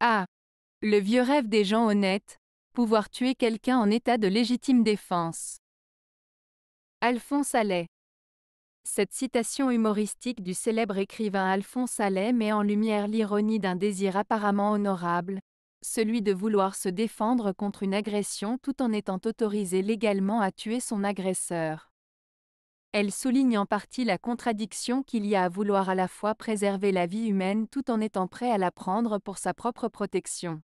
Ah Le vieux rêve des gens honnêtes, pouvoir tuer quelqu'un en état de légitime défense. Alphonse Allais. Cette citation humoristique du célèbre écrivain Alphonse Allais met en lumière l'ironie d'un désir apparemment honorable, celui de vouloir se défendre contre une agression tout en étant autorisé légalement à tuer son agresseur. Elle souligne en partie la contradiction qu'il y a à vouloir à la fois préserver la vie humaine tout en étant prêt à la prendre pour sa propre protection.